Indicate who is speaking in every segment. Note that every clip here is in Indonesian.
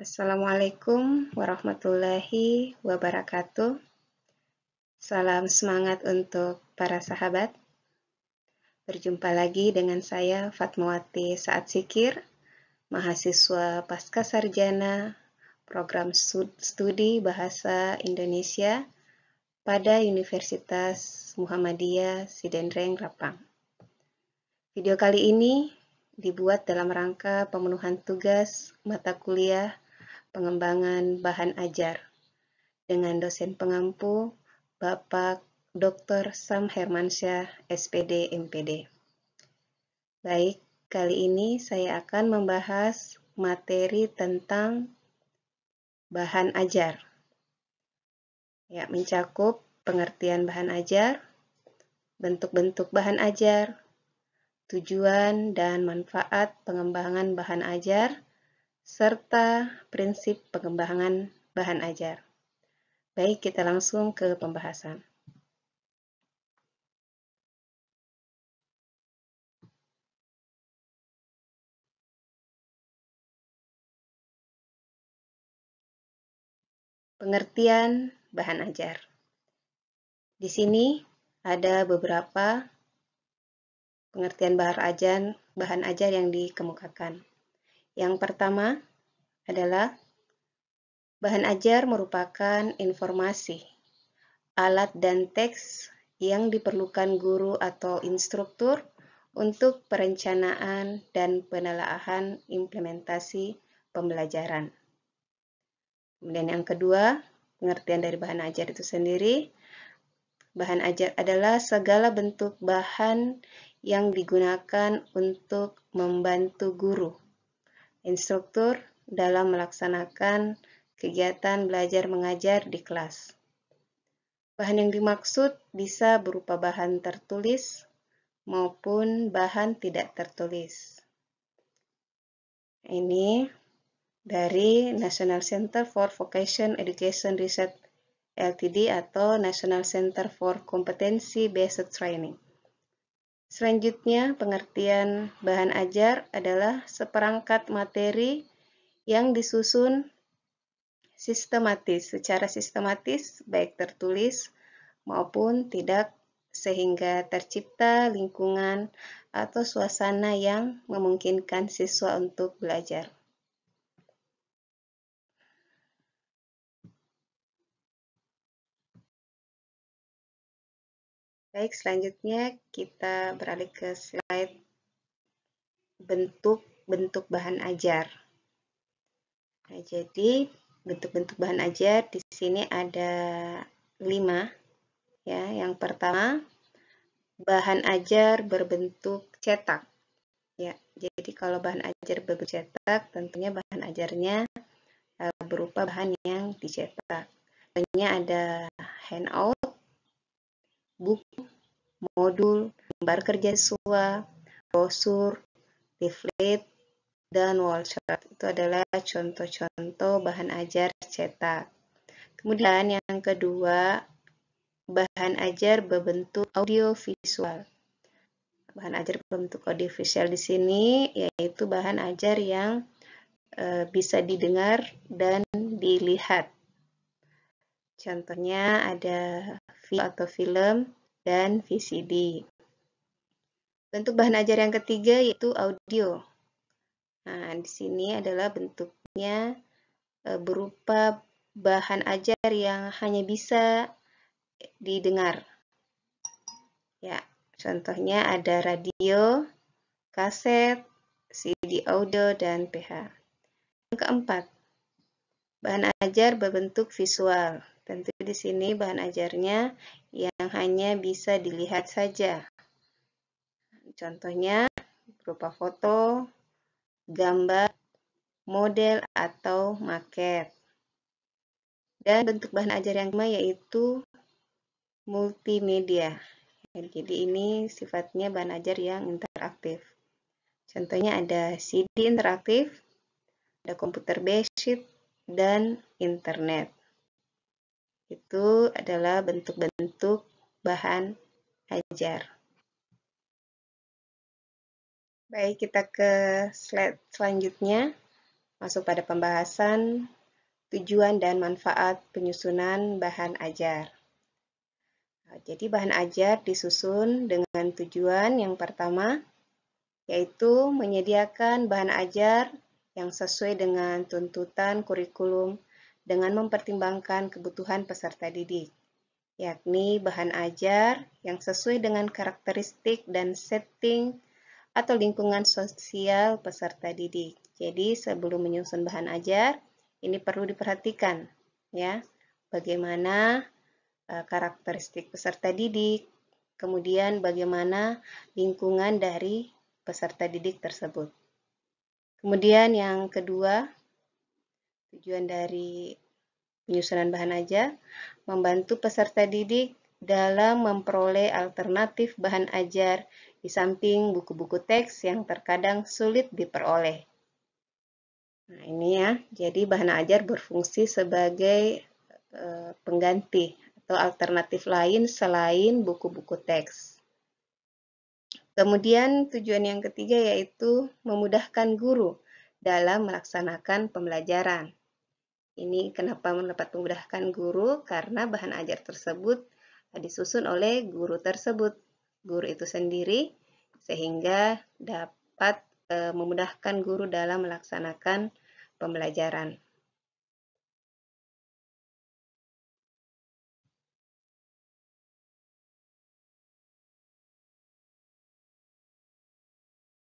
Speaker 1: Assalamualaikum warahmatullahi wabarakatuh. Salam semangat untuk
Speaker 2: para sahabat. Berjumpa lagi dengan saya Fatmawati Saat Sikir, mahasiswa pasca program studi bahasa Indonesia pada Universitas Muhammadiyah Sidenreng Rapang. Video kali ini dibuat dalam rangka pemenuhan tugas mata kuliah pengembangan bahan ajar dengan dosen pengampu Bapak Dr. Sam Hermansyah, SPD, MPD. Baik, kali ini saya akan membahas materi tentang bahan ajar. Ya, mencakup pengertian bahan ajar, bentuk-bentuk bahan ajar, tujuan dan manfaat pengembangan bahan ajar, serta prinsip pengembangan bahan
Speaker 1: ajar. Baik, kita langsung ke pembahasan. Pengertian bahan ajar. Di sini ada
Speaker 2: beberapa pengertian bahan ajar, bahan ajar yang dikemukakan. Yang pertama adalah bahan ajar merupakan informasi, alat dan teks yang diperlukan guru atau instruktur untuk perencanaan dan penelaahan implementasi pembelajaran. Kemudian yang kedua, pengertian dari bahan ajar itu sendiri. Bahan ajar adalah segala bentuk bahan yang digunakan untuk membantu guru instruktur dalam melaksanakan kegiatan belajar mengajar di kelas. Bahan yang dimaksud bisa berupa bahan tertulis maupun bahan tidak tertulis. Ini dari National Center for Vocation Education Research LTD atau National Center for Competency Based Training. Selanjutnya, pengertian bahan ajar adalah seperangkat materi yang disusun sistematis, secara sistematis baik tertulis maupun tidak sehingga tercipta lingkungan atau suasana yang memungkinkan siswa
Speaker 1: untuk belajar. Baik, selanjutnya kita beralih ke slide bentuk-bentuk
Speaker 2: bahan ajar. Nah, jadi bentuk-bentuk bahan ajar di sini ada lima. Ya, yang pertama bahan ajar berbentuk cetak. Ya, jadi kalau bahan ajar berbentuk cetak, tentunya bahan ajarnya eh, berupa bahan yang dicetak. Tentunya ada handout, buku, modul, lembar kerja siswa, brosur, leaflet, dan wall chart. Itu adalah contoh-contoh bahan ajar cetak. Kemudian yang kedua, bahan ajar berbentuk audiovisual. Bahan ajar berbentuk audiovisual di sini yaitu bahan ajar yang eh, bisa didengar dan dilihat. Contohnya ada video atau film dan VCD. Bentuk bahan ajar yang ketiga yaitu audio. Nah, di sini adalah bentuknya eh, berupa bahan ajar yang hanya bisa didengar. Ya, contohnya ada radio, kaset, CD audio, dan PH. Yang keempat, bahan ajar berbentuk visual di sini bahan ajarnya yang hanya bisa dilihat saja. Contohnya berupa foto, gambar, model, atau maket. Dan bentuk bahan ajar yang kedua yaitu multimedia. Jadi ini sifatnya bahan ajar yang interaktif. Contohnya ada CD interaktif, ada komputer basic, dan internet. Itu adalah bentuk-bentuk bahan ajar. Baik, kita ke slide selanjutnya. Masuk pada pembahasan tujuan dan manfaat penyusunan bahan ajar. Nah, jadi bahan ajar disusun dengan tujuan yang pertama, yaitu menyediakan bahan ajar yang sesuai dengan tuntutan kurikulum dengan mempertimbangkan kebutuhan peserta didik, yakni bahan ajar yang sesuai dengan karakteristik dan setting atau lingkungan sosial peserta didik. Jadi sebelum menyusun bahan ajar, ini perlu diperhatikan ya, bagaimana e, karakteristik peserta didik, kemudian bagaimana lingkungan dari peserta didik tersebut. Kemudian yang kedua, Tujuan dari penyusunan bahan ajar membantu peserta didik dalam memperoleh alternatif bahan ajar di samping buku-buku teks yang terkadang sulit diperoleh. Nah, ini ya. Jadi bahan ajar berfungsi sebagai e, pengganti atau alternatif lain selain buku-buku teks. Kemudian tujuan yang ketiga yaitu memudahkan guru dalam melaksanakan pembelajaran. Ini kenapa mendapat memudahkan guru karena bahan ajar tersebut eh, disusun oleh guru tersebut, guru itu sendiri sehingga dapat e, memudahkan guru
Speaker 1: dalam melaksanakan pembelajaran.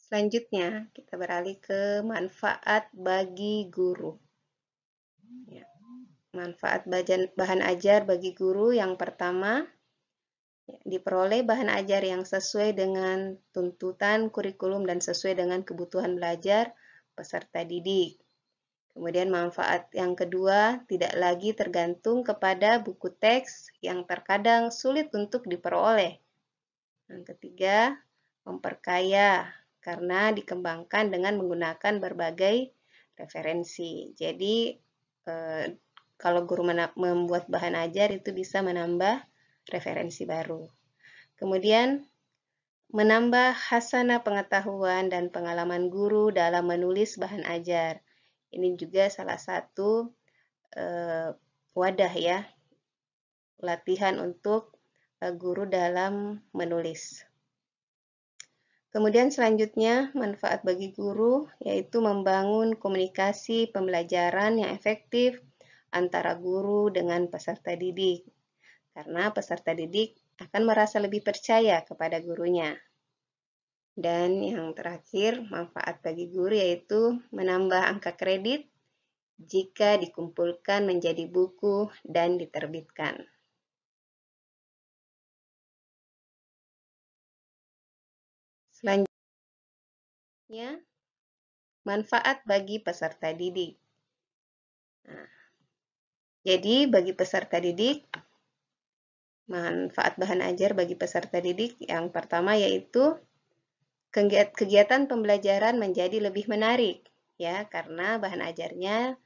Speaker 1: Selanjutnya, kita beralih ke manfaat bagi guru. Ya. Manfaat
Speaker 2: bahan, bahan ajar bagi guru yang pertama, ya, diperoleh bahan ajar yang sesuai dengan tuntutan kurikulum dan sesuai dengan kebutuhan belajar peserta didik. Kemudian manfaat yang kedua, tidak lagi tergantung kepada buku teks yang terkadang sulit untuk diperoleh. Yang ketiga, memperkaya karena dikembangkan dengan menggunakan berbagai referensi. Jadi Eh, kalau guru membuat bahan ajar itu bisa menambah referensi baru. Kemudian menambah hasana pengetahuan dan pengalaman guru dalam menulis bahan ajar. Ini juga salah satu eh, wadah ya latihan untuk eh, guru dalam menulis. Kemudian selanjutnya manfaat bagi guru yaitu membangun komunikasi pembelajaran yang efektif antara guru dengan peserta didik. Karena peserta didik akan merasa lebih percaya kepada gurunya. Dan yang terakhir, manfaat bagi guru yaitu menambah angka kredit jika dikumpulkan menjadi buku
Speaker 1: dan diterbitkan. Selanjutnya, manfaat bagi peserta didik. Nah,
Speaker 2: jadi, bagi peserta didik, manfaat bahan ajar bagi peserta didik yang pertama yaitu kegiatan pembelajaran menjadi lebih menarik, ya, karena bahan ajarnya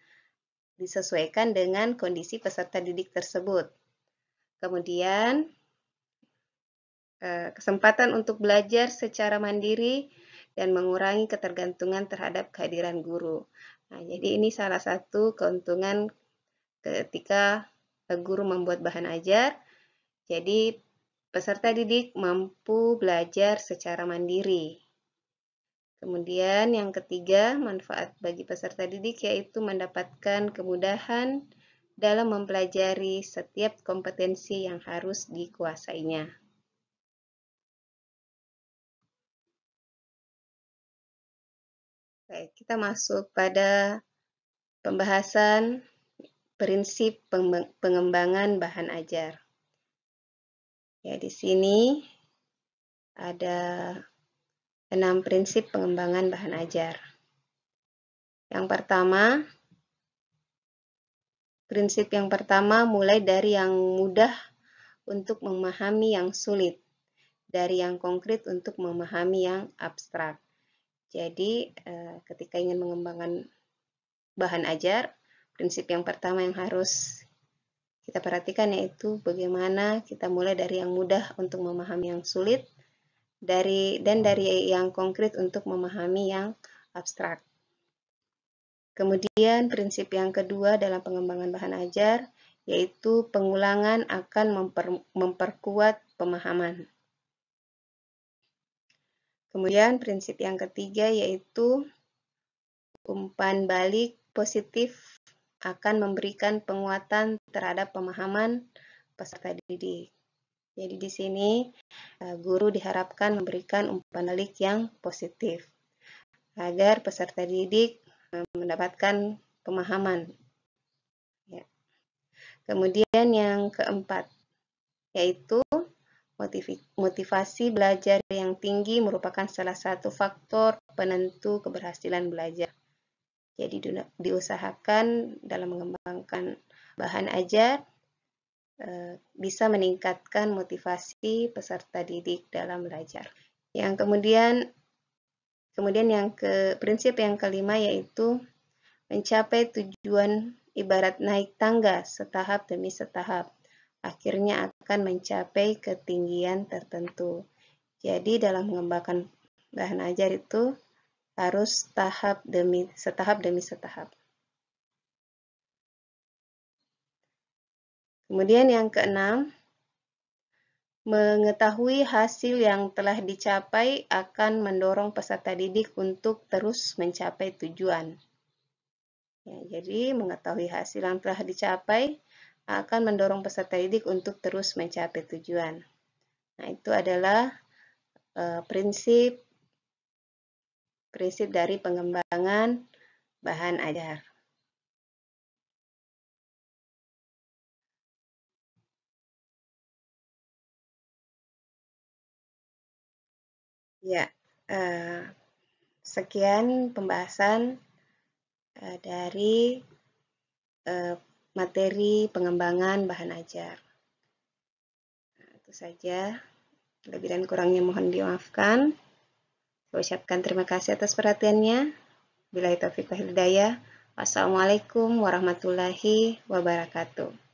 Speaker 2: disesuaikan dengan kondisi peserta didik tersebut. Kemudian, Eh, kesempatan untuk belajar secara mandiri dan mengurangi ketergantungan terhadap kehadiran guru. Nah, jadi ini salah satu keuntungan ketika eh, guru membuat bahan ajar. Jadi peserta didik mampu belajar secara mandiri. Kemudian yang ketiga, manfaat bagi peserta didik yaitu mendapatkan kemudahan dalam
Speaker 1: mempelajari setiap kompetensi yang harus dikuasainya. Baik, kita masuk pada pembahasan prinsip
Speaker 2: pengembangan bahan ajar. Ya, di sini ada enam prinsip pengembangan bahan ajar. Yang pertama, prinsip yang pertama mulai dari yang mudah untuk memahami yang sulit, dari yang konkret untuk memahami yang abstrak. Jadi eh, ketika ingin mengembangkan bahan ajar, prinsip yang pertama yang harus kita perhatikan yaitu bagaimana kita mulai dari yang mudah untuk memahami yang sulit dari dan dari yang konkret untuk memahami yang abstrak. Kemudian prinsip yang kedua dalam pengembangan bahan ajar yaitu pengulangan akan memper, memperkuat pemahaman. Kemudian prinsip yang ketiga yaitu umpan balik positif akan memberikan penguatan terhadap pemahaman peserta didik. Jadi di sini eh, guru diharapkan memberikan umpan balik yang positif agar peserta didik eh, mendapatkan pemahaman. Ya. Kemudian yang keempat yaitu Motivasi belajar yang tinggi merupakan salah satu faktor penentu keberhasilan belajar. Jadi diusahakan dalam mengembangkan bahan ajar eh, bisa meningkatkan motivasi peserta didik dalam belajar. Yang kemudian kemudian yang ke prinsip yang kelima yaitu mencapai tujuan ibarat naik tangga setahap demi setahap akhirnya akan mencapai ketinggian tertentu. Jadi dalam mengembangkan bahan ajar itu harus tahap demi setahap demi setahap. Kemudian yang keenam, mengetahui hasil yang telah dicapai akan mendorong peserta didik untuk terus mencapai tujuan. Ya, jadi mengetahui hasil yang telah dicapai akan mendorong peserta didik untuk terus mencapai tujuan. Nah, itu adalah
Speaker 1: eh, prinsip prinsip dari pengembangan bahan ajar. Ya, eh, sekian pembahasan
Speaker 2: eh, dari eh, materi pengembangan bahan ajar. Nah, itu saja. Lebih dan kurangnya mohon dimaafkan. Saya ucapkan terima kasih atas perhatiannya.
Speaker 1: Bila itu wa hidayah. Wassalamualaikum warahmatullahi wabarakatuh.